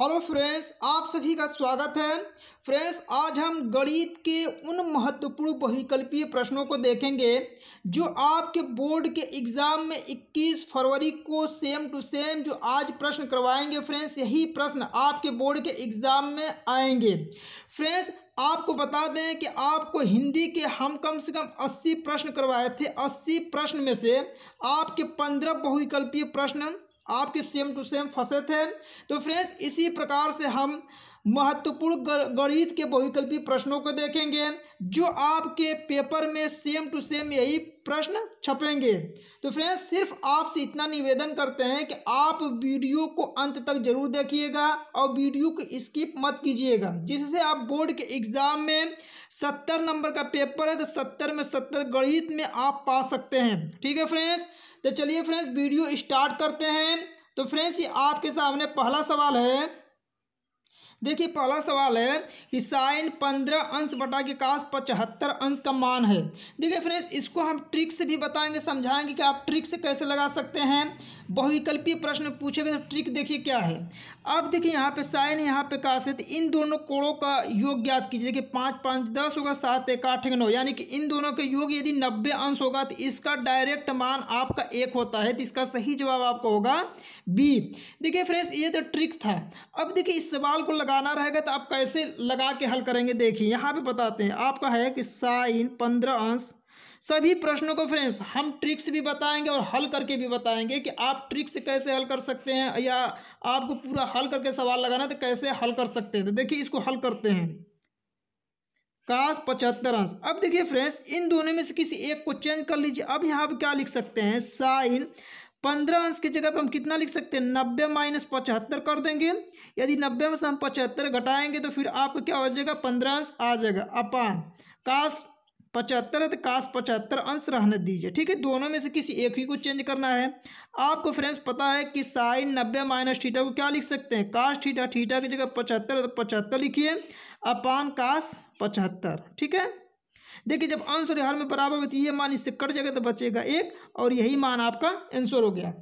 hello friends आप सभी का स्वागत है फ्रेंड्स आज हम गणित के उन महत्वपूर्ण बहुविकल्पीय प्रश्नों को देखेंगे जो आपके बोर्ड के एग्ज़ाम में 21 फरवरी को सेम टू सेम जो आज प्रश्न करवाएंगे फ्रेंड्स यही प्रश्न आपके बोर्ड के एग्ज़ाम में आएंगे फ्रेंड्स आपको बता दें कि आपको हिंदी के हम कम से कम 80 प्रश्न करवाए थे 80 प्रश्न में से आपके 15 बहुविकल्पीय प्रश्न आपके सेम टू सेम फंसे थे तो फ्रेंड्स इसी प्रकार से हम महत्वपूर्ण गणित के बहुविकल्पी प्रश्नों को देखेंगे जो आपके पेपर में सेम टू सेम यही प्रश्न छपेंगे तो फ्रेंड्स सिर्फ आपसे इतना निवेदन करते हैं कि आप वीडियो को अंत तक जरूर देखिएगा और वीडियो को स्किप मत कीजिएगा जिससे आप बोर्ड के एग्ज़ाम में सत्तर नंबर का पेपर है तो सत्तर में सत्तर गणित में आप पा सकते हैं ठीक है फ्रेंड्स तो चलिए फ्रेंड्स वीडियो स्टार्ट करते हैं तो फ्रेंड्स ये आपके सामने पहला सवाल है देखिए पहला सवाल है कि साइन पंद्रह अंश बटा के काश पचहत्तर अंश का मान है देखिए फ्रेंड्स इसको हम ट्रिक से भी बताएंगे समझाएंगे कि आप ट्रिक से कैसे लगा सकते हैं बहुविकल्पीय प्रश्न पूछेगा तो ट्रिक देखिए क्या है अब देखिए यहाँ पे साइन यहाँ पे काश है तो इन दोनों कोणों का योग ज्ञात कीजिए देखिए पाँच पाँच दस होगा सात एक आठ नौ यानी कि इन दोनों के योग यदि नब्बे अंश होगा तो इसका डायरेक्ट मान आपका एक होता है तो इसका सही जवाब आपका होगा बी देखिए फ्रेंड्स ये तो ट्रिक था अब देखिए इस सवाल को लगा लगाना रहेगा तो आप कैसे लगा के हल करेंगे देखिए यहाँ पे बताते हैं आपका है कि साइन पंद्रह अंश सभी प्रश्नों को फ्रेंड्स हम ट्रिक्स भी बताएंगे और हल करके भी बताएंगे कि आप ट्रिक्स कैसे हल कर सकते हैं या आपको पूरा हल करके सवाल लगाना तो कैसे हल कर सकते हैं तो देखिए इसको हल करते हैं काश पचहत्तर अंश अब देखिए फ्रेंड्स इन दोनों में से किसी एक को चेंज कर लीजिए अब यहाँ पर क्या लिख सकते हैं साइन पंद्रह अंश की जगह पे हम कितना लिख सकते हैं नब्बे माइनस पचहत्तर कर देंगे यदि नब्बे में से हम पचहत्तर घटाएंगे तो फिर आपको क्या हो जाएगा पंद्रह अंश आ जाएगा अपान काश पचहत्तर है तो काश पचहत्तर अंश रहने दीजिए ठीक है दोनों में से किसी एक ही को चेंज करना है आपको फ्रेंड्स पता है कि साइन नब्बे माइनस थीटा को क्या लिख सकते हैं काश थीटा थीटा की जगह पचहत्तर है तो पचहत्तर लिखिए अपान काश पचहत्तर ठीक है देखिए जब अंश और हर में बराबर होती तो है ये मान इससे कट जाएगा तो बचेगा एक और यही मान आपका आंसर हो गया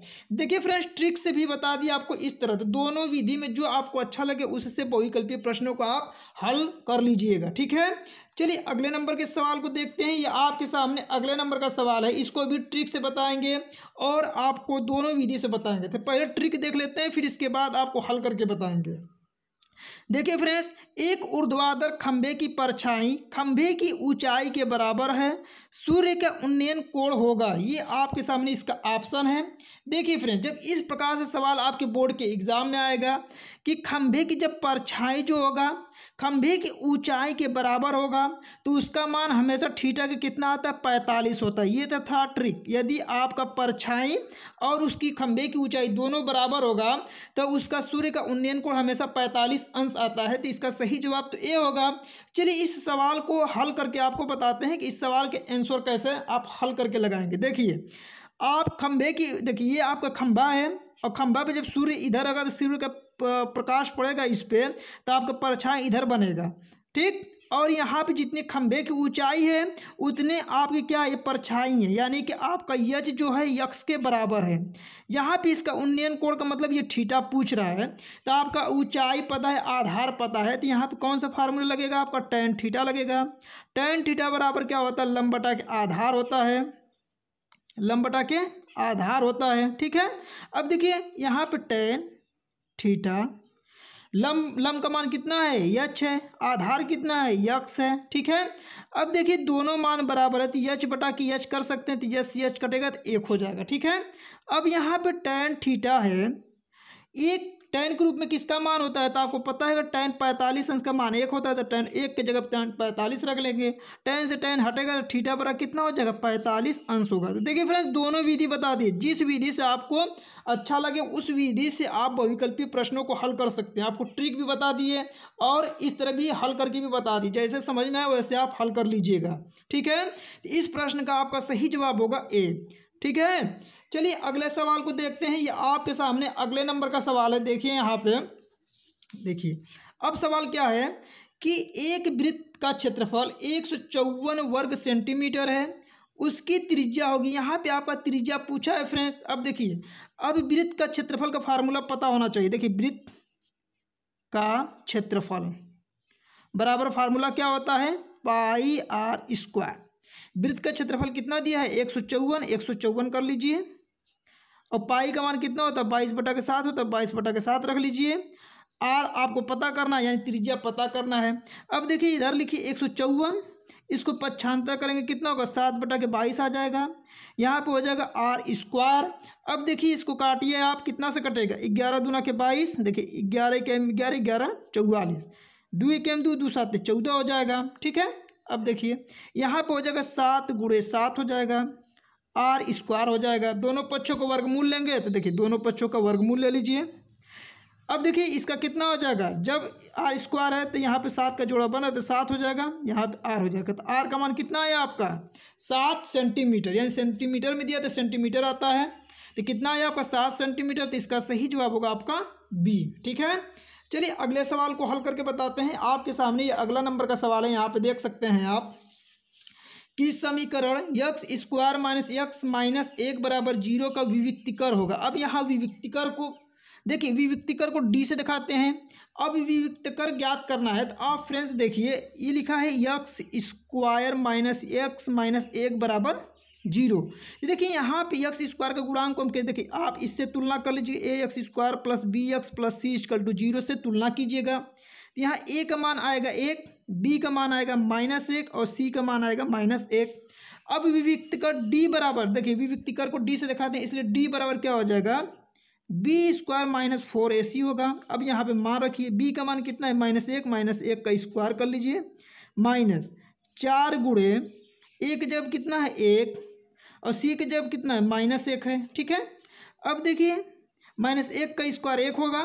देखिए फ्रेंड्स ट्रिक से भी बता दिया आपको इस तरह तो दोनों विधि में जो आपको अच्छा लगे उससे बहुविकल्पीय प्रश्नों को आप हल कर लीजिएगा ठीक है चलिए अगले नंबर के सवाल को देखते हैं ये आपके सामने अगले नंबर का सवाल है इसको भी ट्रिक से बताएंगे और आपको दोनों विधि से बताएंगे तो पहले ट्रिक देख लेते हैं फिर इसके बाद आपको हल करके बताएंगे देखिए फ्रेंड्स एक ऊर्ध्वाधर खंभे की परछाई खंभे की ऊंचाई के बराबर है सूर्य का उन्नयन कोण होगा ये आपके सामने इसका ऑप्शन है देखिए फ्रेंड्स जब इस प्रकार से सवाल आपके बोर्ड के एग्ज़ाम में आएगा कि खंभे की जब परछाई जो होगा खंभे की ऊंचाई के बराबर होगा तो उसका मान हमेशा ठीटा के कितना आता है पैंतालीस होता है ये तो था ट्रिक यदि आपका परछाई और उसकी खंभे की ऊंचाई दोनों बराबर होगा तो उसका सूर्य का उन्नयन कोण हमेशा पैंतालीस अंश आता है तो इसका सही जवाब तो ये होगा चलिए इस सवाल को हल करके आपको बताते हैं कि इस सवाल के आंसर कैसे आप हल करके लगाएंगे देखिए आप खंभे की देखिए ये आपका खंभा है और खंभा पे जब सूर्य इधर होगा तो सूर्य का प्रकाश पड़ेगा इस पर तो आपका परछाई इधर बनेगा ठीक और यहाँ पे जितने खंभे की ऊंचाई है उतने आपकी क्या ये परछाई है यानी कि आपका यज जो है यक्ष के बराबर है यहाँ पे इसका उन्नयन कोण का मतलब ये ठीटा पूछ रहा है तो आपका ऊंचाई पता है आधार पता है तो यहाँ पे कौन सा फार्मूला लगेगा आपका टेन ठीटा लगेगा टेन ठीटा बराबर क्या होता है लम्बटा के आधार होता है लम्बटा के आधार होता है ठीक है अब देखिए यहाँ पर टेन थीटा लम लम का मान कितना है यच है आधार कितना है यक्स है ठीक है अब देखिए दोनों मान बराबर है तो यच बटा की यच कर सकते हैं तो यच यच कटेगा तो एक हो जाएगा ठीक है अब यहाँ पे टेन थीटा है एक टेन के रूप में किसका मान होता है तो आपको पता है अगर टेन पैंतालीस अंश का मान एक होता है तो टेन एक के जगह टेन पैंतालीस रख लेंगे टेन से टेन हटेगा तो ठीठा बरा कितना हो जाएगा पैंतालीस अंश होगा तो देखिए फ्रेंड्स दोनों विधि बता दिए जिस विधि से आपको अच्छा लगे उस विधि से आप बहुविकल्पी प्रश्नों को हल कर सकते हैं आपको ट्रिक भी बता दिए और इस तरह भी हल करके भी बता दी जैसे समझ में आए वैसे आप हल कर लीजिएगा ठीक है तो इस प्रश्न का आपका सही जवाब होगा ए ठीक है चलिए अगले सवाल को देखते हैं ये आपके सामने अगले नंबर का सवाल है देखिए यहाँ पे देखिए अब सवाल क्या है कि एक वृत्त का क्षेत्रफल एक वर्ग सेंटीमीटर है उसकी त्रिज्या होगी यहाँ पे आपका त्रिज्या पूछा है फ्रेंड्स अब देखिए अब वृत्त का क्षेत्रफल का फार्मूला पता होना चाहिए देखिए वृत्त का क्षेत्रफल बराबर फार्मूला क्या होता है पाई आर स्क्वायर वृत्त का क्षेत्रफल कितना दिया है एक सौ चौवन एक सौ चौवन कर लीजिए और पाई का मान कितना होता है बाईस बटा के साथ होता है बाईस बटा के साथ रख लीजिए आर आपको पता करना है यानी त्रिज्या पता करना है अब देखिए इधर लिखिए एक सौ चौवन इसको पच्छांतर करेंगे कितना होगा सात बटा के बाईस आ जाएगा यहाँ पे हो जाएगा आर स्क्वायर अब देखिए इसको काटिए आप कितना से कटेगा ग्यारह दूना के बाईस देखिए ग्यारह के एम ग्यारह ग्यारह चौवालीस दो एक एम दो दो सात चौदह हो जाएगा ठीक है अब देखिए यहाँ पे हो जाएगा सात गुड़े सात हो जाएगा आर स्क्वायर हो जाएगा दोनों पक्षों का वर्गमूल लेंगे तो देखिए दोनों पक्षों का वर्गमूल ले लीजिए अब देखिए इसका कितना हो जाएगा जब आर स्क्वायर है तो यहाँ पे सात का जोड़ा बना तो सात हो जाएगा यहाँ पे आर हो जाएगा तो आर का मान कितना आया आपका सात सेंटीमीटर यानी सेंटीमीटर में दिया तो सेंटीमीटर आता है तो कितना आया आपका सात सेंटीमीटर तो इसका सही जवाब होगा आपका बी ठीक है चलिए अगले सवाल को हल करके बताते हैं आपके सामने ये अगला नंबर का सवाल है यहाँ पे देख सकते हैं आप किस समीकरण x square minus x minus एक बराबर जीरो का विविक्तिकर होगा अब यहाँ विविक्तिकर को देखिए विविक्तिकर को डी से दिखाते हैं अब विविक्तिकर ज्ञात करना है तो आप फ्रेंड्स देखिए ये लिखा है x square minus x minus एक बराबर जीरो देखिए यहाँ पे यक्स स्क्वायर का गुणांक हम कहते देखिए आप इससे तुलना कर लीजिए a x square plus B x plus C is equal to zero से तुलना कीजिएगा यहाँ ए का मान आएगा एक बी का मान आएगा माइनस एक और सी का मान आएगा माइनस एक अब विविक्त कर डी बराबर देखिए विविक्त कर को डी से दिखाते हैं इसलिए डी बराबर क्या हो जाएगा b square minus four a c होगा अब यहाँ पे मान रखिए बी का मान कितना है माइनस एक माइनस एक का स्क्वायर कर लीजिए माइनस चार गुड़े एक जब कितना है एक और सी का जब कितना है माइनस एक है ठीक है अब देखिए माइनस एक का स्क्वायर एक होगा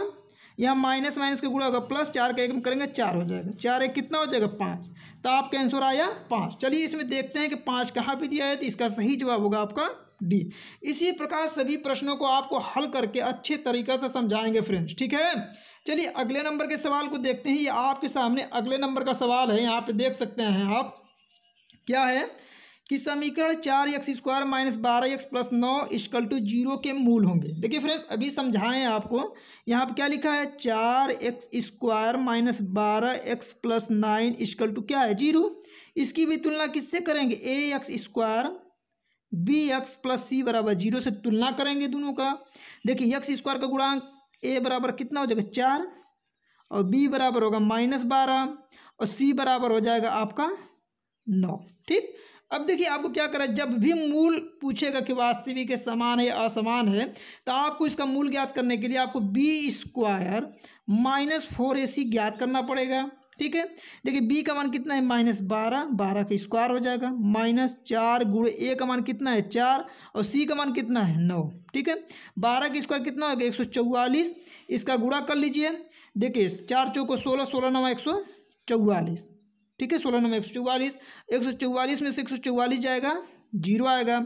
यहाँ माइनस माइनस का गुड़ा होगा प्लस चार का एक में करेंगे चार हो जाएगा चार एक कितना हो जाएगा पाँच तो आपका आंसर आया पाँच चलिए इसमें देखते हैं कि पाँच कहाँ पर दिया है तो इसका सही जवाब होगा आपका डी इसी प्रकार सभी प्रश्नों को आपको हल करके अच्छे तरीके से समझाएंगे फ्रेंड्स ठीक है चलिए अगले नंबर के सवाल को देखते हैं ये आपके सामने अगले नंबर का सवाल है यहाँ पे देख सकते हैं आप क्या है कि समीकरण चार एक्स स्क्वायर माइनस बारह एक्स प्लस नौ इक्वल टू जीरो के मूल होंगे देखिए फ्रेंड्स अभी समझाएं आपको यहाँ पर क्या लिखा है चार एक्स स्क्वायर माइनस बारह x plus nine equal to क्या है जीरो इसकी भी तुलना किससे करेंगे a x square b x plus c बराबर जीरो से तुलना करेंगे दोनों का देखिए एक्स स्क्वायर का गुणांक ए बराबर कितना हो जाएगा चार और बी बराबर होगा माइनस बारह और सी बराबर हो जाएगा आपका नौ ठीक अब देखिए आपको क्या करा जब भी मूल पूछेगा कि वास्तविक के समान है या असमान है तो आपको इसका मूल ज्ञात करने के लिए आपको b square minus four a c ज्ञात करना पड़ेगा ठीक है देखिए बी का मान कितना है माइनस बारह बारह का स्क्वायर हो जाएगा माइनस चार गुड़ ए का मान कितना है चार और सी का मान कितना है नौ ठीक है बारह का स्क्वायर कितना होगा एक सौ चौवालीस इसका गुड़ा कर लीजिए देखिए चार चौको सोलह सोलह नौ एक सौ चौवालीस ठीक है सोलह नंबर एक सौ चौवालीस एक सौ चौवालीस में से एक सौ चौवालीस जाएगा जीरो आएगा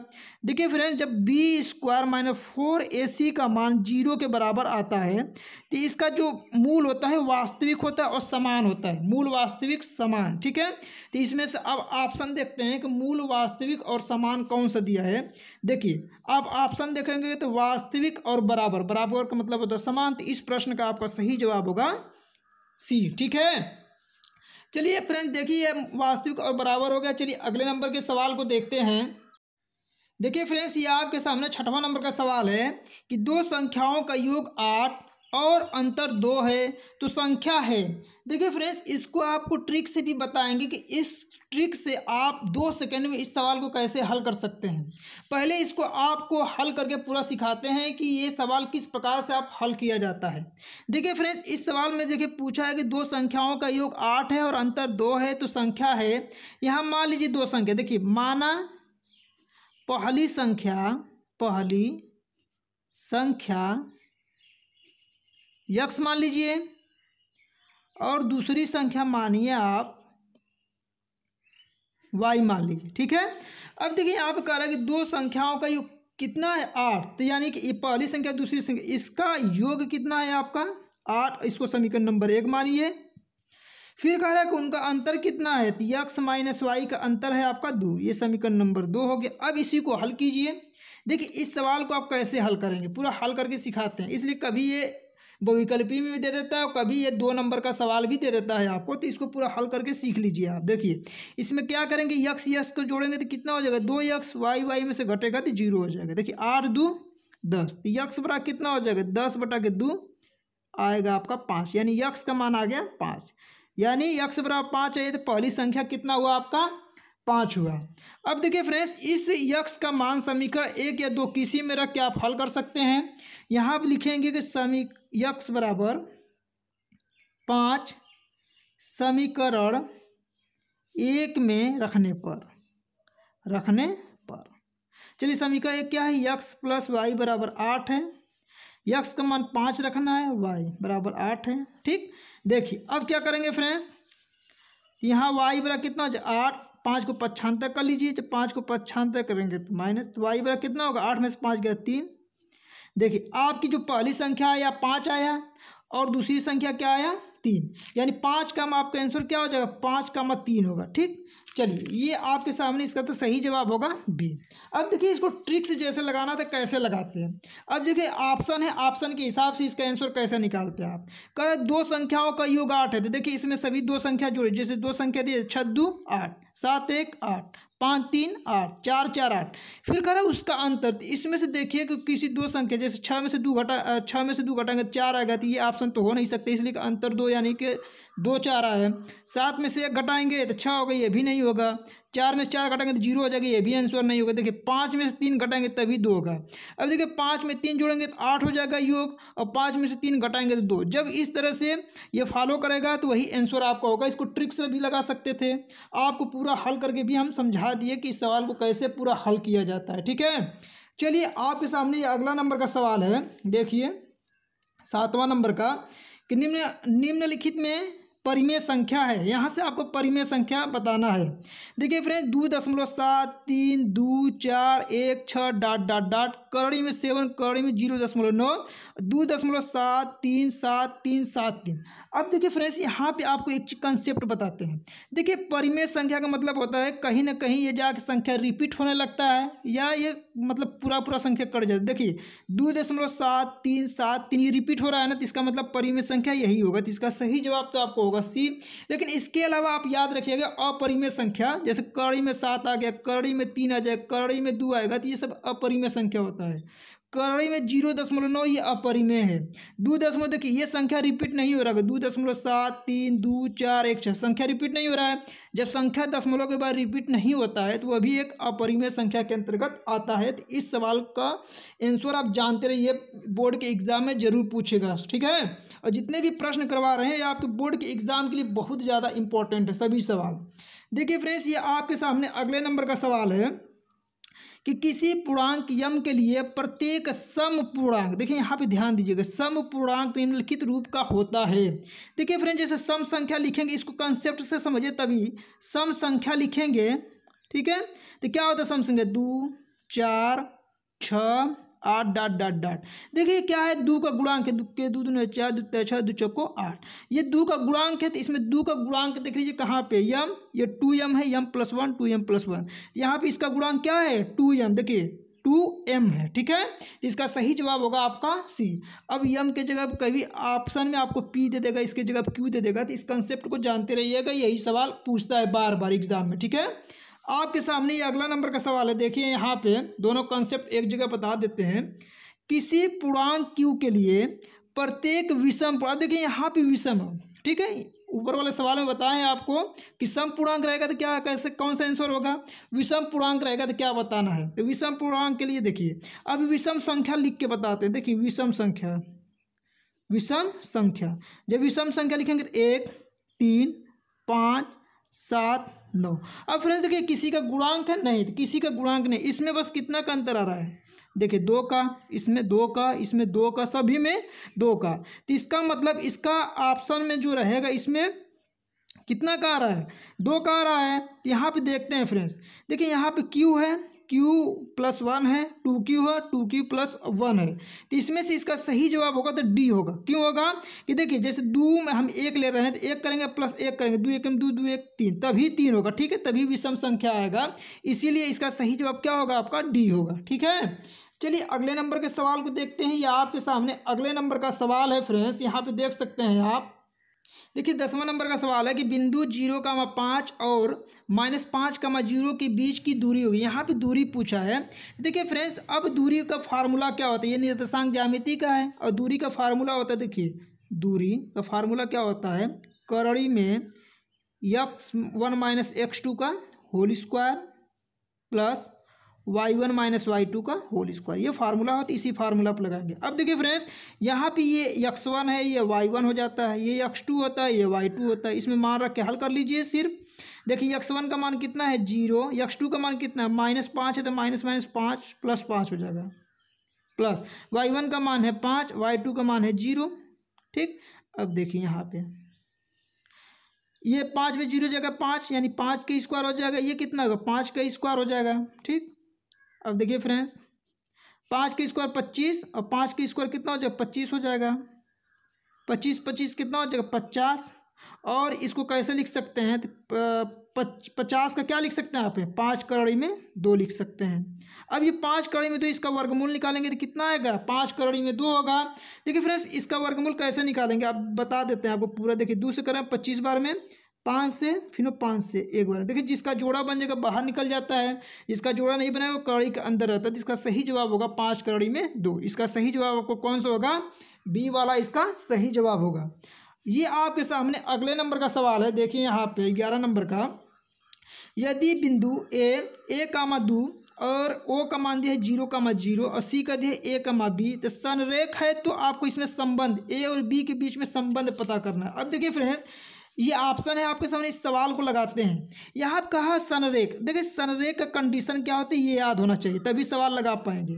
देखिए फ्रेंड्स जब b square minus four a c का मान जीरो के बराबर आता है तो इसका जो मूल होता है वास्तविक होता है और समान होता है मूल वास्तविक समान ठीक है तो इसमें से अब ऑप्शन देखते हैं कि मूल वास्तविक और समान कौन सा दिया है देखिए अब ऑप्शन देखेंगे तो वास्तविक और बराबर बराबर का मतलब होता है समान तो इस प्रश्न का आपका सही जवाब होगा सी ठीक है चलिए फ्रेंड्स देखिए वास्तविक और बराबर हो गया चलिए अगले नंबर के सवाल को देखते हैं देखिए फ्रेंड्स ये आपके सामने छठवां नंबर का सवाल है कि दो संख्याओं का योग आठ और अंतर दो है तो संख्या है देखिए फ्रेंड्स इसको आपको ट्रिक से भी बताएंगे कि इस ट्रिक से आप दो सेकंड में इस सवाल को कैसे हल कर सकते हैं पहले इसको आपको हल करके पूरा सिखाते हैं कि ये सवाल किस प्रकार से आप हल किया जाता है देखिए फ्रेंड्स इस सवाल में देखिए पूछा है कि दो संख्याओं का योग आठ है और अंतर दो है तो संख्या है यहाँ मान लीजिए दो संख्या देखिए माना पहली संख्या पहली संख्या यक्स मान लीजिए और दूसरी संख्या मानिए आप वाई मान लीजिए ठीक है अब देखिए आप कह रहे हैं कि दो संख्याओं का योग कितना है आठ तो यानी कि पहली संख्या दूसरी संख्या इसका योग कितना है आपका आठ इसको समीकरण नंबर एक मानिए फिर कह रहा है कि उनका अंतर कितना है तो यक्स माइनस वाई का अंतर है आपका दो ये समीकरण नंबर दो हो गया अब इसी को हल कीजिए देखिए इस सवाल को आप कैसे हल करेंगे पूरा हल करके सिखाते हैं इसलिए कभी ये बहुविकल्पी में भी दे देता है और कभी ये दो नंबर का सवाल भी दे देता है आपको तो इसको पूरा हल करके सीख लीजिए आप देखिए इसमें क्या करेंगे यक्स यक्स को जोड़ेंगे तो कितना हो जाएगा दो यक्स वाई वाई में से घटेगा तो जीरो हो जाएगा देखिए आठ दो दस तो यक्स बटा कितना हो जाएगा दस बटा के दो आएगा आपका पाँच यानी यक्स का मान आ गया पाँच यानी यक्स बराबर पाँच आइए तो पहली संख्या कितना हुआ आपका पाँच हुआ अब देखिए फ्रेंड्स इस यक्ष का मान समीकरण एक या दो किसी में रख के आप हल कर सकते हैं यहाँ आप लिखेंगे कि समी यक्ष बराबर पाँच समीकरण एक में रखने पर रखने पर चलिए समीकरण एक क्या है यक्स प्लस वाई बराबर आठ है यक्स का मान पाँच रखना है वाई बराबर आठ है ठीक देखिए अब क्या करेंगे फ्रेंड्स यहाँ वाई बराबर कितना आठ पाँच को पच्छांतर कर लीजिए जब पाँच को पच्छांतर करेंगे तो माइनस तो वाई बराबर कितना होगा आठ में से पाँच गया तीन देखिए आपकी जो पहली संख्या आया पाँच आया और दूसरी संख्या क्या आया तीन यानी पाँच का आपका आंसर क्या हो जाएगा पाँच का तीन होगा ठीक चलिए ये आपके सामने इसका तो सही जवाब होगा बी अब देखिए इसको ट्रिक्स जैसे लगाना था कैसे लगाते हैं अब देखिए ऑप्शन है ऑप्शन के हिसाब से इसका आंसर कैसे निकालते हैं आप कर दो संख्याओं का योग आठ है तो देखिए इसमें सभी दो संख्या जुड़े जैसे दो संख्या दी दो आठ सात एक आठ पाँच तीन आठ चार चार आठ फिर कह रहा है उसका अंतर तो इसमें से देखिए कि किसी दो संख्या जैसे छः में से दो घटा छः में से दो घटाएंगे तो चार आएगा तो ये ऑप्शन तो हो नहीं सकते इसलिए कि अंतर दो यानी कि दो चार आए सात में से एक घटाएंगे तो छः होगा ये भी नहीं होगा चार में से चार घटाएंगे तो जीरो हो जाएगा ये भी आंसर नहीं होगा देखिए पाँच में से तीन घटाएंगे तभी दो होगा अब देखिए पाँच में तीन जोड़ेंगे तो आठ हो जाएगा योग और पाँच में से तीन घटाएंगे तो दो जब इस तरह से ये फॉलो करेगा तो वही आंसर आपका होगा इसको ट्रिक से भी लगा सकते थे आपको पूरा हल करके भी हम समझा दिए कि इस सवाल को कैसे पूरा हल किया जाता है ठीक है चलिए आपके सामने ये अगला नंबर का सवाल है देखिए सातवां नंबर का कि निम्न निम्नलिखित में परिमेय संख्या है यहाँ से आपको परिमेय संख्या बताना है देखिए फ्रेंड्स दो दशमलव सात तीन दो चार एक छः डॉट डॉट डॉट करोड़ी में सेवन करोड़ी में जीरो दशमलव नौ दो दशमलव सात तीन सात तीन सात तीन अब देखिए फ्रेंड्स यहाँ पे आपको एक कंसेप्ट बताते हैं देखिए परिमेय संख्या का मतलब होता है कहीं ना कहीं ये जाके संख्या रिपीट होने लगता है या ये मतलब पूरा पूरा संख्या कट जाती है देखिए दो दशमलव सात तीन सात तीन ये रिपीट हो रहा है ना तो इसका मतलब परिमेय संख्या यही होगा तो इसका सही जवाब तो आपको होगा होगा सी लेकिन इसके अलावा आप याद रखिएगा अपरिमय संख्या जैसे कड़ी में सात आ गया कड़ी में तीन आ जाए कड़ी में दो आएगा तो ये सब अपरिमय संख्या होता है कड़ी में जीरो दशमलव नौ ये अपरिमेय है दो दशमलव देखिए ये संख्या रिपीट नहीं हो रहा है दो दशमलव सात तीन दो चार एक छः संख्या रिपीट नहीं हो रहा है जब संख्या दशमलव के बाद रिपीट नहीं होता है तो वह भी एक अपरिमेय संख्या के अंतर्गत आता है तो इस सवाल का आंसर आप जानते रहिए बोर्ड के एग्जाम में जरूर पूछेगा ठीक है और जितने भी प्रश्न करवा रहे हैं ये आपके बोर्ड के एग्जाम के लिए बहुत ज़्यादा इंपॉर्टेंट है सभी सवाल देखिए फ्रेंड्स ये आपके सामने अगले नंबर का सवाल है कि किसी पूर्णांक यम के लिए प्रत्येक सम पूर्णांक देखिए यहाँ पे ध्यान दीजिएगा सम पूर्णांक निम्नलिखित रूप का होता है देखिए फ्रेंड जैसे सम संख्या लिखेंगे इसको कंसेप्ट से समझिए तभी सम संख्या लिखेंगे ठीक है तो क्या होता है सम संख्या दो चार छ आठ डाट डाट डाट देखिए क्या है दो का गुणांक है के दो दून चार दो तय छः दो चौको आठ ये दो का गुणांक है तो इसमें दो का गुणांक देख लीजिए कहाँ पे यम ये टू एम है m plus one two m plus one यहाँ पे इसका गुणांक क्या है टू एम देखिए टू एम है ठीक है इसका सही जवाब होगा आपका सी अब यम के जगह कभी ऑप्शन में आपको पी दे देगा इसके जगह क्यू दे देगा तो इस कंसेप्ट को जानते रहिएगा यही सवाल पूछता है बार बार एग्जाम में ठीक है आपके सामने ये अगला नंबर का सवाल है देखिए यहाँ पे दोनों कॉन्सेप्ट एक जगह बता देते हैं किसी पूर्णांक क्यू के लिए प्रत्येक विषम पूर्णांक देखिए यहाँ पे विषम ठीक है ऊपर वाले सवाल में बताएं आपको कि सम पूर्णांक रहेगा तो क्या कैसे कौन सा आंसर होगा विषम पूर्णांक रहेगा तो क्या बताना है तो विषम पूर्णांक के लिए देखिए अब विषम संख्या लिख के बताते हैं देखिए विषम संख्या विषम संख्या जब विषम संख्या लिखेंगे तो एक तीन पाँच सात नौ अब फ्रेंड्स देखिए किसी का गुणांक है नहीं किसी का गुणांक नहीं इसमें बस कितना का अंतर आ रहा है देखिए दो का इसमें दो का इसमें दो का सभी में दो का तो इसका मतलब इसका ऑप्शन में जो रहेगा इसमें कितना का आ रहा है दो का आ रहा है यहाँ पे देखते हैं फ्रेंड्स देखिए यहाँ पे क्यू है क्यू प्लस वन है टू क्यू है टू क्यू प्लस वन है तो इसमें से इसका सही जवाब होगा तो डी होगा क्यों होगा कि देखिए जैसे दो में हम एक ले रहे हैं तो एक करेंगे प्लस एक करेंगे दो एक दो दो एक तीन तभी तीन होगा ठीक है तभी विषम संख्या आएगा इसीलिए इसका सही जवाब क्या होगा आपका डी होगा ठीक है चलिए अगले नंबर के सवाल को देखते हैं या आपके सामने अगले नंबर का सवाल है फ्रेंड्स यहाँ पे देख सकते हैं आप देखिए दसवां नंबर का सवाल है कि बिंदु जीरो का मा पाँच और माइनस पाँच का मा जीरो के बीच की दूरी होगी यहाँ पे दूरी पूछा है देखिए फ्रेंड्स अब दूरी का फार्मूला क्या होता है ये निर्देशांक ज्यामिति का है और दूरी का फार्मूला होता है देखिए दूरी का फार्मूला क्या होता है करड़ी में x one minus x two का whole square plus y one minus y two का होल स्क्वायर ये फार्मूला हो तो इसी फार्मूला पर लगाएंगे अब देखिए फ्रेंड्स यहाँ पे ये यक्स वन है ये वाई वन हो जाता है ये यक्स टू होता है ये वाई टू होता है इसमें मान रख के हल कर लीजिए सिर्फ देखिए यक्स वन का मान कितना है जीरो यक्स टू का मान कितना है माइनस पाँच है तो माइनस माइनस पाँच प्लस पाँच हो जाएगा प्लस वाई वन का मान है पाँच वाई टू का मान है जीरो ठीक अब देखिए यहाँ पे ये पाँच में जीरो जगह पाँच यानी पाँच का स्क्वायर हो जाएगा ये कितना होगा पाँच का स्क्वायर हो जाएगा ठीक अब देखिए फ्रेंड्स पाँच के स्क्वायर पच्चीस और पाँच का स्क्वायर कितना हो जाएगा पच्चीस हो जाएगा पच्चीस पच्चीस कितना हो जाएगा पचास और इसको कैसे लिख सकते हैं तो पचास का क्या लिख सकते हैं आप पाँच करोड़ी में दो लिख सकते हैं अब ये पाँच करोड़ी में तो इसका वर्गमूल निकालेंगे तो कितना आएगा पाँच करोड़ी में दो होगा देखिए फ्रेंड्स इसका वर्गमूल कैसे निकालेंगे आप बता देते हैं आपको पूरा देखिए दो से करें पच्चीस बार में पाँच से फिर पाँच से एक बार देखिए जिसका जोड़ा बन जाएगा बाहर निकल जाता है जिसका जोड़ा नहीं बनेगा कड़ी के अंदर रहता है तो इसका सही जवाब होगा पाँच कड़ी में दो इसका सही जवाब आपको कौन सा होगा बी वाला इसका सही जवाब होगा ये आपके सामने अगले नंबर का सवाल है देखिए यहाँ पे ग्यारह नंबर का यदि बिंदु ए ए कामा दो और ओ का मान दिया है जीरो मा जीरो और सी का दिया है ए मा बी तो सनरेख है तो आपको इसमें संबंध ए और बी के बीच में संबंध पता करना है अब देखिए फ्रेंड्स ये ऑप्शन है आपके सामने इस सवाल को लगाते हैं यहाँ पर कहा सनरेक देखिए सनरेक का कंडीशन क्या होती है ये याद होना चाहिए तभी सवाल लगा पाएंगे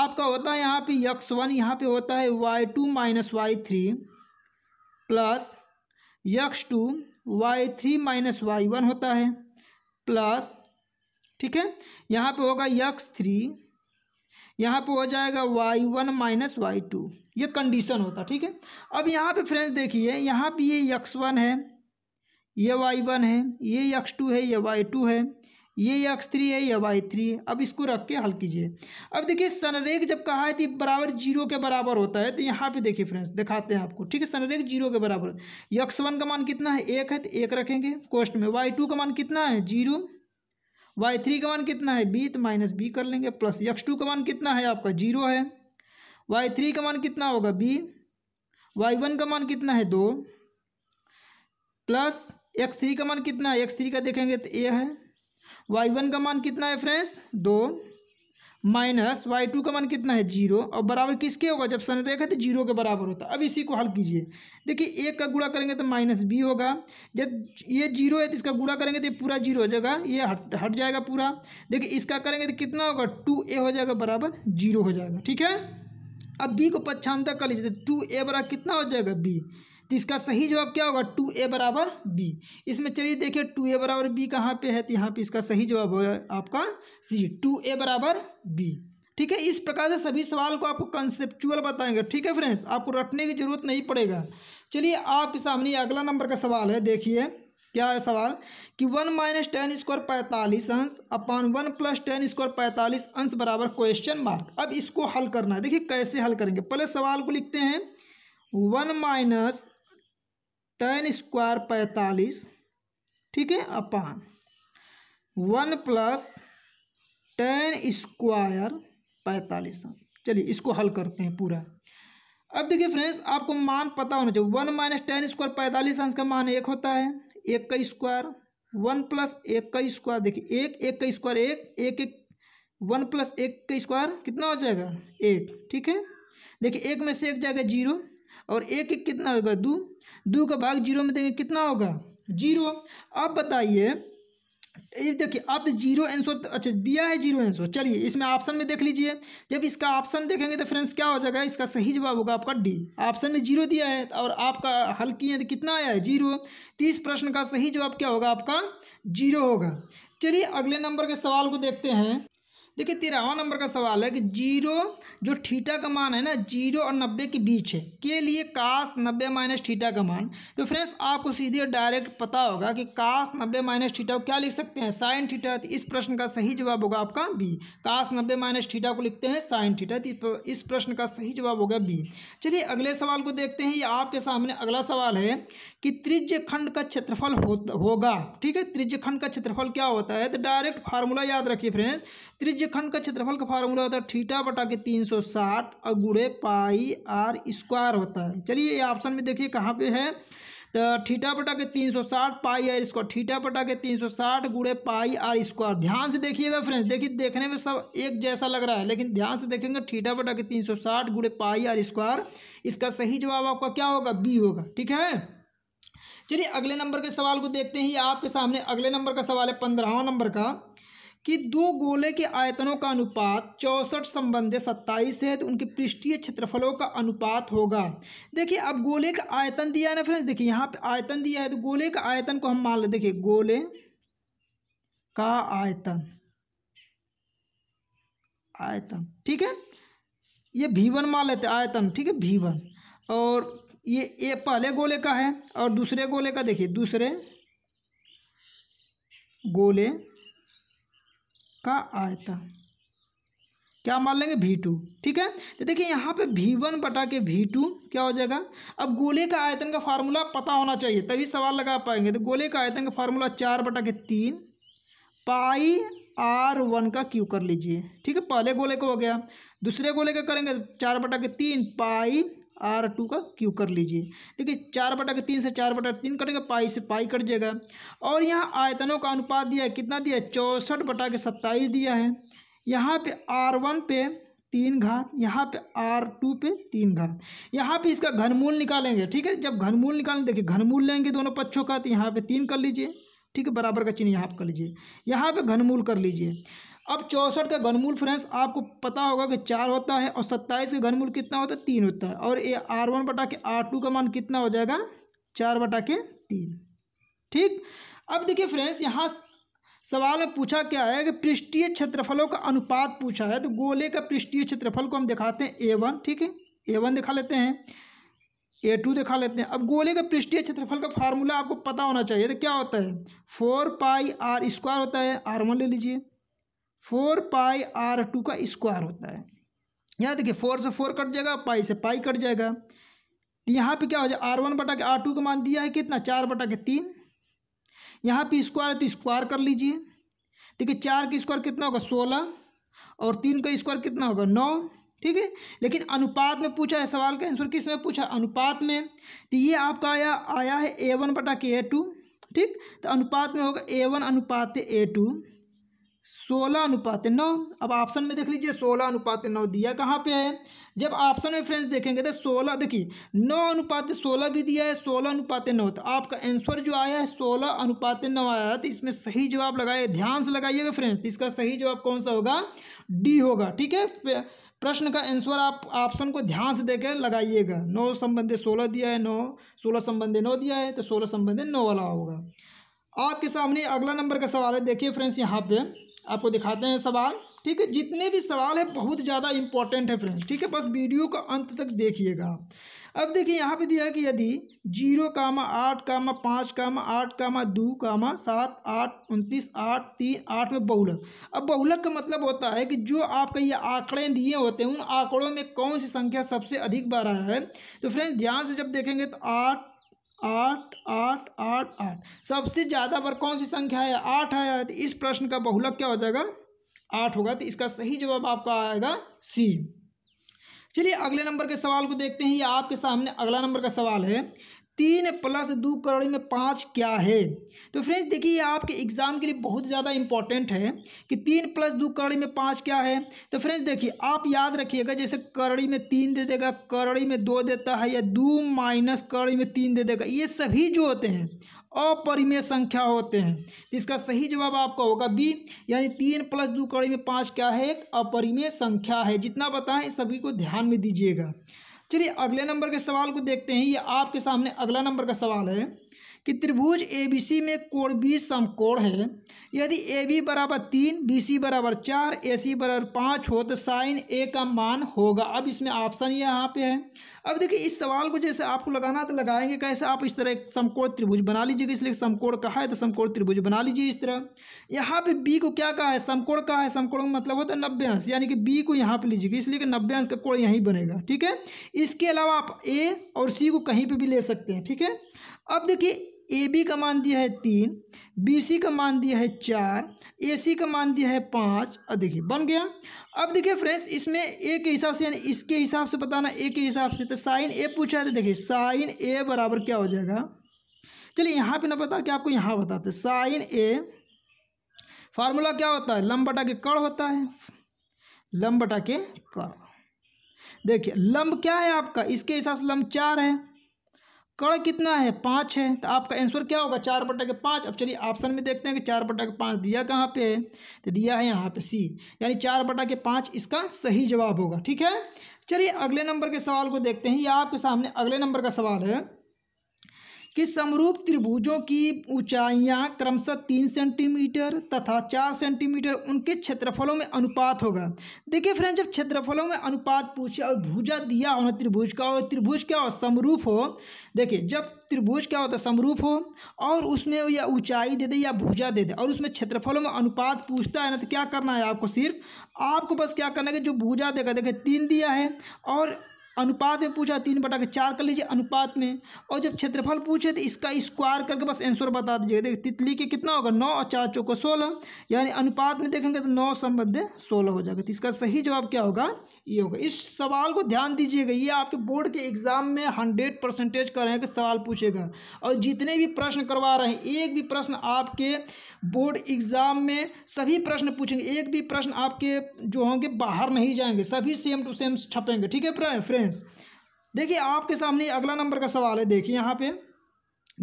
आपका होता है यहाँ पे यक्स वन यहाँ पे होता है y two minus y three plus x two y three minus y one होता है प्लस ठीक है यहाँ पे होगा यक्स थ्री यहाँ पे हो जाएगा y one minus y two ये कंडीशन होता ठीक है अब यहाँ पे फ्रेंड्स देखिए यहाँ पे ये यक्स वन है ये वाई वन है ये यक्स टू है ये वाई टू है ये यक्स थ्री है ये वाई थ्री है अब इसको रख के हल कीजिए अब देखिए सनरेग जब कहा है कि तो बराबर जीरो के बराबर होता है तो यहाँ पे देखिए फ्रेंड्स दिखाते हैं आपको ठीक है सनरेग जीरो के बराबर यक्स वन का मान कितना है एक है तो एक रखेंगे कोस्ट में वाई टू का मान कितना है जीरो वाई थ्री का मान कितना है बी तो माइनस बी कर लेंगे प्लस यक्स टू का मान कितना है आपका जीरो है वाई थ्री का मान कितना होगा बी वाई वन का मान कितना है दो प्लस एक्स थ्री का मान कितना है एक्स थ्री का देखेंगे तो ए है वाई वन का मान कितना है फ्रेंड्स दो माइनस वाई टू का मान कितना है जीरो और बराबर किसके होगा जब सनरेखा तो जीरो के बराबर होता है अब इसी को हल कीजिए देखिए एक का गुड़ा करेंगे तो माइनस बी होगा जब ये जीरो है तो इसका गुड़ा करेंगे तो पूरा जीरो हो जाएगा ये हट हट जाएगा पूरा देखिए इसका करेंगे तो कितना होगा टू ए हो जाएगा बराबर जीरो हो जाएगा ठीक है अब बी को पच्छांतर कर लीजिए तो टू ए बराबर कितना हो जाएगा बी तो इसका सही जवाब क्या होगा टू ए बराबर बी इसमें चलिए देखिए टू ए बराबर बी कहाँ पे है तो यहाँ पे इसका सही जवाब होगा आपका सी टू ए बराबर बी ठीक है इस प्रकार से सभी सवाल को आपको कंसेप्चुअल बताएंगे ठीक है फ्रेंड्स आपको रटने की जरूरत नहीं पड़ेगा चलिए आपके सामने अगला नंबर का सवाल है देखिए क्या है सवाल कि वन माइनस टेन स्क्वायर पैंतालीस अंश upon one plus ten square पैंतालीस अंश बराबर क्वेश्चन मार्क अब इसको हल करना है देखिए कैसे हल करेंगे पहले सवाल को लिखते हैं वन माइनस टेन स्क्वायर पैंतालीस ठीक है upon one plus ten square पैंतालीस चलिए इसको हल करते हैं पूरा अब देखिए फ्रेंड्स आपको मान पता होना चाहिए वन माइनस टेन स्क्वायर पैंतालीस अंश का मान एक होता है एक का स्क्वायर वन प्लस एक का स्क्वायर देखिए एक एक का स्क्वायर एक एक एक वन प्लस एक का स्क्वायर कितना हो जाएगा एक ठीक है देखिए एक में से एक जाएगा जीरो और एक एक कितना होगा दो दो का भाग जीरो में देंगे कितना होगा जीरो अब बताइए ये देखिए अब तो जीरो आंसर अच्छा दिया है जीरो आंसर चलिए इसमें ऑप्शन में देख लीजिए जब इसका ऑप्शन देखेंगे तो फ्रेंड्स क्या हो जाएगा इसका सही जवाब होगा आपका डी ऑप्शन में जीरो दिया है और आपका हल किए हैं तो कितना आया है जीरो तीस प्रश्न का सही जवाब क्या होगा आपका जीरो होगा चलिए अगले नंबर के सवाल को देखते हैं देखिए तेरहवा नंबर का सवाल है कि जीरो जो ठीटा का मान है ना जीरो और नब्बे के बीच है के लिए कास नब्बे माइनस ठीटा का मान तो फ्रेंड्स आपको सीधे डायरेक्ट पता होगा कि कास नब्बे माइनस ठीटा को क्या लिख सकते हैं साइन ठीटा तो इस प्रश्न का सही जवाब होगा आपका बी कास नब्बे माइनस ठीटा को लिखते हैं साइन ठीटा तो इस प्रश्न का सही जवाब होगा बी चलिए अगले सवाल को देखते हैं ये आपके सामने अगला सवाल है कि त्रिज्य खंड का क्षेत्रफल होगा ठीक है त्रिज्य खंड का क्षेत्रफल क्या होता है तो डायरेक्ट फार्मूला याद रखिए फ्रेंड्स त्रिज्य नीचे खंड का क्षेत्रफल का फार्मूला होता है ठीटा बटा के तीन सौ साठ और गुड़े पाई आर स्क्वायर होता है चलिए ये ऑप्शन में देखिए कहाँ पे है तो ठीटा बटा के तीन सौ साठ पाई आर स्क्वायर ठीटा बटा के तीन सौ साठ गुड़े पाई आर स्क्वायर ध्यान से देखिएगा फ्रेंड्स देखिए देखने में सब एक जैसा लग रहा है लेकिन ध्यान से देखेंगे ठीटा बटा के तीन सौ साठ गुड़े पाई आर स्क्वायर इसका सही जवाब आपका क्या होगा बी होगा ठीक है चलिए अगले नंबर के सवाल को देखते हैं आपके सामने अगले नंबर का सवाल है पंद्रहवा नंबर का कि दो गोले के आयतनों का अनुपात चौंसठ संबंधित सत्ताईस है तो उनके पृष्ठीय क्षेत्रफलों का अनुपात होगा देखिए अब गोले का आयतन दिया है ना फ्रेंड्स देखिए यहाँ पे आयतन दिया है तो गोले का आयतन को हम मान लें देखिए गोले का आयतन आयतन ठीक है ये भीवन मान लेते आयतन ठीक है भीवन और ये ये पहले गोले का है और दूसरे गोले का देखिए दूसरे गोले का आयतन क्या मान लेंगे भी टू ठीक है तो देखिए यहाँ पे भी वन बटा के भी टू क्या हो जाएगा अब गोले का आयतन का फार्मूला पता होना चाहिए तभी सवाल लगा पाएंगे तो गोले का आयतन का फार्मूला चार बटा के तीन पाई आर वन का क्यू कर लीजिए ठीक है पहले गोले को हो गया दूसरे गोले का करेंगे तो चार बटा के तीन पाई आर टू का क्यू कर लीजिए देखिए चार बटा के तीन से चार बटा तीन कटेगा पाई से पाई कट जाएगा और यहाँ आयतनों का अनुपात दिया है कितना दिया है चौंसठ बटा के सत्ताईस दिया है यहाँ पे आर वन पे तीन घात यहाँ पे आर टू पे तीन घात यहाँ पे इसका घनमूल निकालेंगे ठीक है जब घनमूल निकालेंगे देखिए घनमूल लेंगे दोनों पक्षों का तो यहाँ पे तीन कर लीजिए ठीक है बराबर का चिन्ह यहाँ पर कर लीजिए यहाँ पे घनमूल कर लीजिए अब चौंसठ का घनमूल फ्रेंड्स आपको पता होगा कि चार होता है और सत्ताईस का घनमूल कितना होता है तीन होता है और ये आर वन बटा के आर टू का मान कितना हो जाएगा चार बटा के तीन ठीक अब देखिए फ्रेंड्स यहाँ सवाल में पूछा क्या है कि पृष्ठीय क्षेत्रफलों का अनुपात पूछा है तो गोले का पृष्ठीय क्षेत्रफल को हम दिखाते हैं ए वन ठीक है ए वन दिखा लेते हैं ए टू दिखा लेते हैं अब गोले का पृष्ठीय क्षेत्रफल का फार्मूला आपको पता होना चाहिए तो क्या होता है फोर पाई आर स्क्वायर होता है आर वन ले लीजिए फोर पाई आर टू का स्क्वायर होता है यहाँ देखिए फोर से फोर कट जाएगा पाई से पाई कट जाएगा तो यहाँ पे क्या हो जाए आर वन बटा के आर टू का मान दिया है कितना चार बटा के तीन यहाँ पे स्क्वायर है तो स्क्वायर कर लीजिए देखिए चार का स्क्वायर कितना होगा सोलह और तीन का स्क्वायर कितना होगा नौ ठीक है लेकिन अनुपात में पूछा है सवाल का आंसर किस में पूछा अनुपात में तो ये आपका आया आया है ए वन बटा के ए टू ठीक तो अनुपात में होगा ए वन अनुपात ए टू सोलह अनुपात नौ अब ऑप्शन में देख लीजिए सोलह अनुपात नौ दिया कहाँ पे है जब ऑप्शन में फ्रेंड्स देखेंगे तो सोलह देखिए नौ अनुपात सोलह भी दिया है सोलह अनुपात नौ तो आपका आंसर जो आया है सोलह अनुपात नौ आया है तो इसमें सही जवाब लगाए ध्यान से लगाइएगा फ्रेंड्स तो इसका सही जवाब कौन सा होगा डी होगा ठीक है प्रश्न का आंसर आप ऑप्शन को ध्यान से देकर लगाइएगा नौ संबंधे सोलह दिया है नौ सोलह संबंधे नौ दिया है तो सोलह संबंधे नौ वाला होगा आपके सामने अगला नंबर का सवाल है देखिए फ्रेंड्स यहाँ पे आपको दिखाते हैं सवाल ठीक है जितने भी सवाल हैं बहुत ज़्यादा इंपॉर्टेंट है फ्रेंड्स ठीक है बस वीडियो का अंत तक देखिएगा अब देखिए यहाँ पे दिया है कि यदि जीरो कामा आठ कामा पाँच कामा आठ कामा दो कामा सात आठ उनतीस आठ तीन आठ में बहुलक अब बहुलक का मतलब होता है कि जो आपका ये आंकड़े दिए होते हैं उन आंकड़ों में कौन सी संख्या सबसे अधिक बार है तो फ्रेंड्स ध्यान से जब देखेंगे तो आठ आठ आठ आठ आठ सबसे ज़्यादा बार कौन सी संख्या है आठ आया तो इस प्रश्न का बहुलक क्या हो जाएगा आठ होगा तो इसका सही जवाब आपका आएगा सी चलिए अगले नंबर के सवाल को देखते हैं ये आपके सामने अगला नंबर का सवाल है तीन प्लस दो करोड़ में पाँच क्या है तो फ्रेंड्स देखिए ये आपके एग्ज़ाम के लिए बहुत ज़्यादा इंपॉर्टेंट है कि तीन प्लस दो करोड़ में पाँच क्या है तो फ्रेंड्स देखिए आप याद रखिएगा जैसे करड़ी में तीन दे देगा करड़ी में दो देता है या दो माइनस करड़ी में तीन दे देगा ये सभी जो होते हैं अपरिमेय संख्या होते हैं इसका सही जवाब आपका होगा बी यानी तीन प्लस दो कड़ी में पाँच क्या है एक अपरिमेय संख्या है जितना बताएं सभी को ध्यान में दीजिएगा चलिए अगले नंबर के सवाल को देखते हैं ये आपके सामने अगला नंबर का सवाल है कि त्रिभुज ए बी सी में कोण बी समकोण है यदि ए बी बराबर तीन बी सी बराबर चार ए सी बराबर पाँच हो तो साइन ए का मान होगा अब इसमें ऑप्शन यहाँ पे है अब देखिए इस सवाल को जैसे आपको लगाना तो लगाएंगे कैसे आप इस तरह एक समकोण त्रिभुज बना लीजिएगा इसलिए समकोण कहा है तो समकोण त्रिभुज बना लीजिए इस तरह यहाँ पे बी को क्या कहा है समकोण कहा है समकोण का मतलब होता है नब्बे अंश यानी कि बी को यहाँ पे लीजिएगा इसलिए कि नब्बे अंश का कोण यहीं बनेगा ठीक है इसके अलावा आप ए और सी को कहीं पर भी ले सकते हैं ठीक है अब देखिए ए बी का मान दिया है तीन बी सी का मान दिया है चार ए सी का मान दिया है पाँच और देखिए बन गया अब देखिए फ्रेंड्स इसमें ए के हिसाब से यानी इसके हिसाब से बताना ए के हिसाब से तो साइन ए पूछा है तो देखिए साइन ए बराबर क्या हो जाएगा चलिए यहाँ पे ना पता कि आपको यहाँ बताते साइन ए फार्मूला क्या होता है लंब बटा के कड़ होता है लम्बटा बटा के कड़ देखिए लंब क्या है आपका इसके हिसाब से लंब चार है कड़ कितना है पाँच है तो आपका आंसर क्या होगा चार बटा के पाँच अब चलिए ऑप्शन में देखते हैं कि चार बटा के पाँच दिया कहाँ पे है तो दिया है यहाँ पे सी यानी चार बटा के पाँच इसका सही जवाब होगा ठीक है चलिए अगले नंबर के सवाल को देखते हैं ये आपके सामने अगले नंबर का सवाल है कि समरूप त्रिभुजों की ऊंचाइयां क्रमशः तीन सेंटीमीटर तथा चार सेंटीमीटर उनके क्षेत्रफलों में अनुपात होगा देखिए फ्रेंड्स जब क्षेत्रफलों में अनुपात पूछे और भुजा दिया ना त्रिभुज का और त्रिभुज क्या हो समरूप हो देखिए जब त्रिभुज क्या होता है समरूप हो और उसमें या ऊंचाई दे दे या भुजा दे दे और उसमें क्षेत्रफलों में अनुपात पूछता है ना तो क्या करना है आपको सिर्फ आपको बस क्या करना है कि जो भुजा देगा देखे तीन दिया है और अनुपात में पूछा तीन बटा के चार कर लीजिए अनुपात में और जब क्षेत्रफल पूछे तो इसका स्क्वायर करके बस आंसर बता दीजिएगा देखिए तितली के कितना होगा नौ और चार चौको सोलह यानी अनुपात में देखेंगे तो नौ संबंध सोलह हो जाएगा तो इसका सही जवाब क्या होगा ये होगा इस सवाल को ध्यान दीजिएगा ये आपके बोर्ड के एग्ज़ाम में हंड्रेड परसेंटेज का कि सवाल पूछेगा और जितने भी प्रश्न करवा रहे हैं एक भी प्रश्न आपके बोर्ड एग्ज़ाम में सभी प्रश्न पूछेंगे एक भी प्रश्न आपके जो होंगे बाहर नहीं जाएंगे सभी सेम टू सेम छपेंगे ठीक है फ्रेंड्स देखिए आपके सामने अगला नंबर का सवाल है देखिए यहाँ पर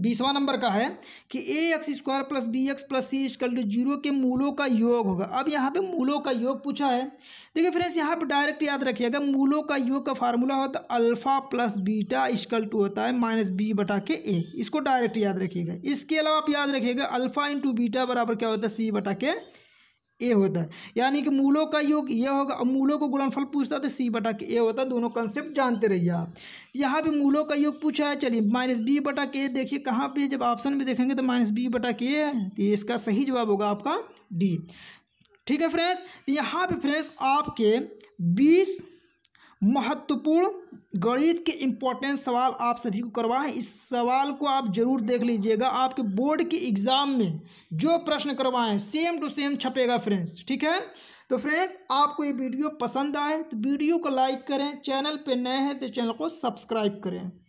बीसवा नंबर का है कि A x square plus B x plus C is equal to zero के मूलों का योग होगा अब यहाँ पे मूलों का योग पूछा है देखिए फ्रेंड्स यहाँ पे डायरेक्ट याद रखिएगा मूलों का योग का फार्मूला होता तो alpha plus beta equal to होता है माइनस बी बटा के ए इसको डायरेक्ट याद रखिएगा इसके अलावा आप याद रखिएगा अल्फा इंटू बीटा बराबर क्या होता है सी बटा के ए होता है यानी कि मूलों का योग यह होगा और मूलों को गुणनफल पूछता तो सी बटा के ए होता है दोनों कंसेप्ट जानते रहिए आप यहाँ भी मूलों का योग पूछा है चलिए माइनस बी बटा के देखिए कहाँ पे जब ऑप्शन में देखेंगे तो माइनस बी बटा के है तो इसका सही जवाब होगा आपका डी ठीक है फ्रेंड्स यहाँ पे फ्रेंड्स आपके बीस महत्वपूर्ण गणित के इम्पोर्टेंट सवाल आप सभी को करवाएं इस सवाल को आप जरूर देख लीजिएगा आपके बोर्ड के एग्ज़ाम में जो प्रश्न करवाएं सेम टू सेम छपेगा फ्रेंड्स ठीक है तो फ्रेंड्स आपको ये वीडियो पसंद आए तो वीडियो को लाइक करें चैनल पर नए हैं तो चैनल को सब्सक्राइब करें